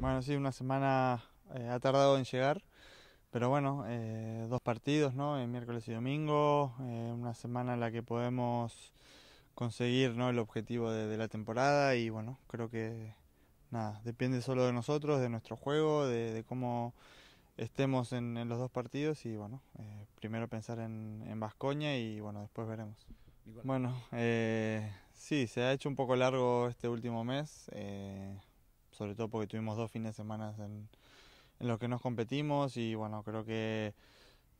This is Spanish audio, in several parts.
Bueno, sí, una semana eh, ha tardado en llegar, pero bueno, eh, dos partidos, ¿no? El eh, miércoles y domingo, una semana en la que podemos conseguir ¿no? el objetivo de, la temporada y bueno, creo que nada, depende solo de nosotros, de nuestro juego, de, cómo estemos en, los dos partidos y bueno, primero pensar en, en Vascoña y bueno, después veremos. Bueno, sí, se ha hecho un poco largo este último mes. Eh, sobre todo porque tuvimos dos fines de semana en, los que nos competimos y bueno, creo que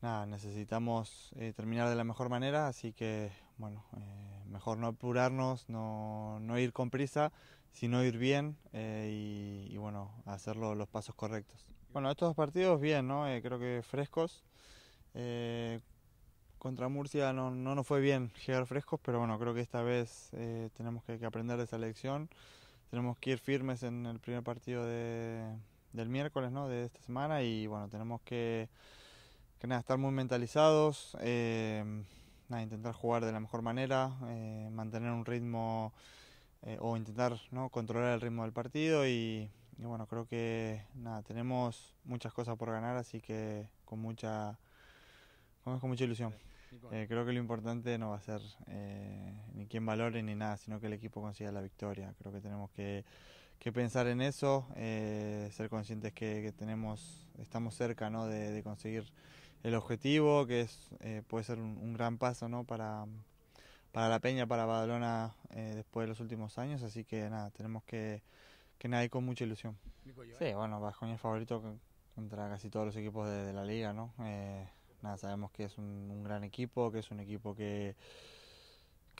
nada, necesitamos eh, terminar de la mejor manera, así que bueno, eh, mejor no apurarnos, no, no, ir con prisa, sino ir bien eh, y, bueno, hacer los pasos correctos. Bueno, estos dos partidos bien, ¿no? creo que frescos. contra Murcia no, no, nos fue bien llegar frescos, pero bueno, creo que esta vez tenemos que, que aprender de esa lección tenemos que ir firmes en el primer partido del miércoles, De esta semana y bueno, tenemos que, estar muy mentalizados, eh, intentar jugar de la mejor manera, eh, mantener un ritmo eh, o intentar ¿no? controlar el ritmo del partido y, y, bueno, creo que nada, tenemos muchas cosas por ganar, así que con mucha, con mucha ilusión. Eh, creo que lo importante no va a ser eh, ni quién valore ni nada, sino que el equipo consiga la victoria. Creo que tenemos que, pensar en eso, eh, ser conscientes que, tenemos, estamos cerca ¿no? de, conseguir el objetivo, que es, puede ser un, gran paso ¿no? para, para la Peña, para Badalona después de los últimos años. Así que nada, tenemos que, que nadie con mucha ilusión. Sí, bueno, Bajoña es favorito contra casi todos los equipos de, la liga, ¿no? sabemos que es un, gran equipo, que es un equipo que,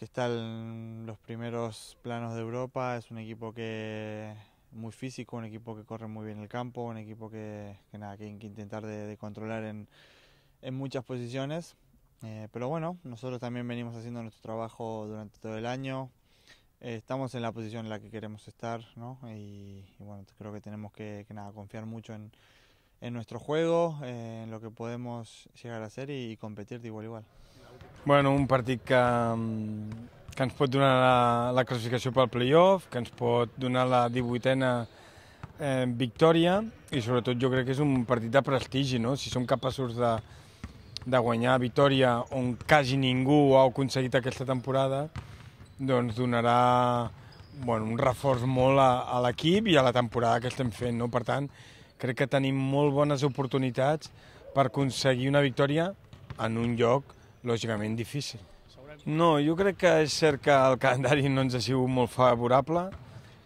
está en los primeros planos de Europa, es un equipo que muy físico, un equipo que corre muy bien el campo, un equipo que, que hay que intentar de, controlar en, muchas posiciones. Eh, pero bueno, nosotros también venimos haciendo nuestro trabajo durante todo el año. Eh, estamos en la posición en la que queremos estar, ¿no? Y, bueno, creo que tenemos que, nada, confiar mucho en, en nuestro juego, eh, en lo que podemos llegar a hacer y, y competir de igual. Bueno, un partit que, mm, que ens pot donar la, la classificació pel playoff, que ens pot donar la 18a eh, victòria i sobretot jo crec que és un partit de prestigi, no? Si som capaços de, de guanyar victòria on quasi ningú ha aconseguit aquesta temporada, doncs donarà bueno, un reforç molt a, a l'equip i a la temporada que estem fent, no? Per tant, crec que tenim molt bones oportunitats per aconseguir una victòria en un lloc lògicament difícil. No, jo crec que és cert que el calendari no ens ha sigut molt favorable,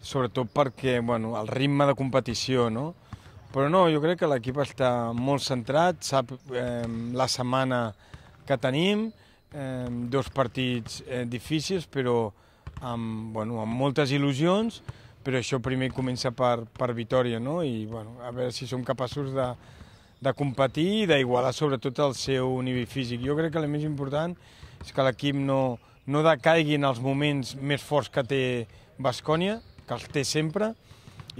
sobretot perquè bueno, el ritme de competició, no? Però no, jo crec que l'equip està molt centrat, sap eh, la setmana que tenim, eh, dos partits eh, difícils, però amb, bueno, amb moltes il·lusions, però això primer comença per, per Vitoria, no? I bueno, a veure si som capaços de, de competir i d'igualar sobretot el seu nivell físic. Jo crec que el més important és que l'equip no, no decaigui en els moments més forts que té Bascònia, que els té sempre,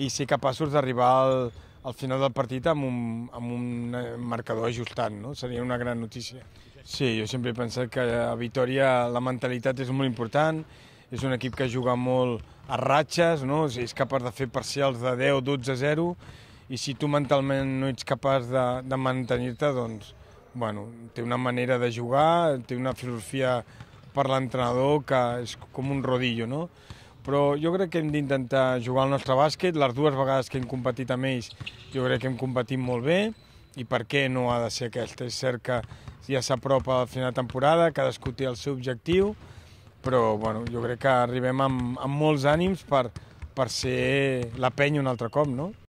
i ser capaços d'arribar al, al final del partit amb un, amb un eh, marcador ajustant. no? Seria una gran notícia. Sí, jo sempre he pensat que a Vitoria la mentalitat és molt important, és un equip que juga molt a ratxes, no? és capaç de fer parcials de 10, 12, 0, i si tu mentalment no ets capaç de, de mantenir-te, doncs, bueno, té una manera de jugar, té una filosofia per l'entrenador que és com un rodillo, no? Però jo crec que hem d'intentar jugar al nostre bàsquet. Les dues vegades que hem competit amb ells, jo crec que hem competit molt bé, i per què no ha de ser aquesta? És cert que ja s'apropa al final de temporada, cadascú té el seu objectiu, però bueno, jo crec que arribem amb, amb molts ànims per, per ser la penya un altre cop, no?